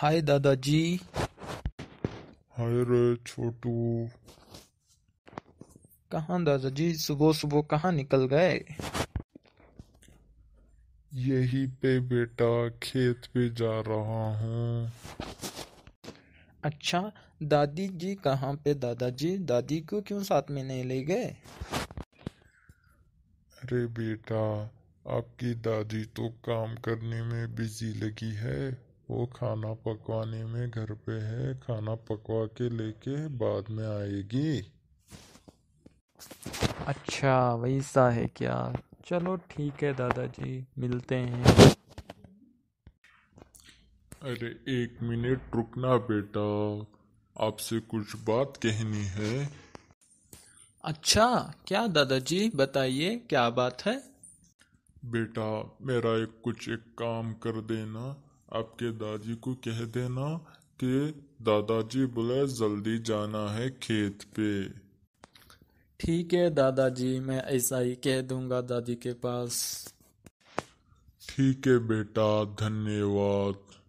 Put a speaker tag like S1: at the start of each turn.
S1: हाय दादाजी हाय रे छोटू कहाँ दादाजी सुबह सुबह कहाँ निकल गए
S2: यही पे बेटा खेत पे जा रहा हूँ
S1: अच्छा दादी जी कहाँ पे दादाजी
S2: दादी को क्यों साथ में नहीं ले गए अरे बेटा आपकी दादी तो काम करने में बिजी लगी है वो खाना पकवाने में घर पे है खाना पकवा के लेके बाद में आएगी
S3: अच्छा वैसा है क्या चलो
S4: ठीक है दादाजी मिलते हैं
S2: अरे एक मिनट रुकना बेटा आपसे कुछ बात कहनी है अच्छा क्या दादाजी बताइए क्या बात है बेटा मेरा एक कुछ एक काम कर देना आपके दादी को कह देना कि दादाजी बोले जल्दी जाना है खेत पे
S5: ठीक है दादाजी मैं ऐसा ही कह दूंगा दादी के
S3: पास ठीक है बेटा धन्यवाद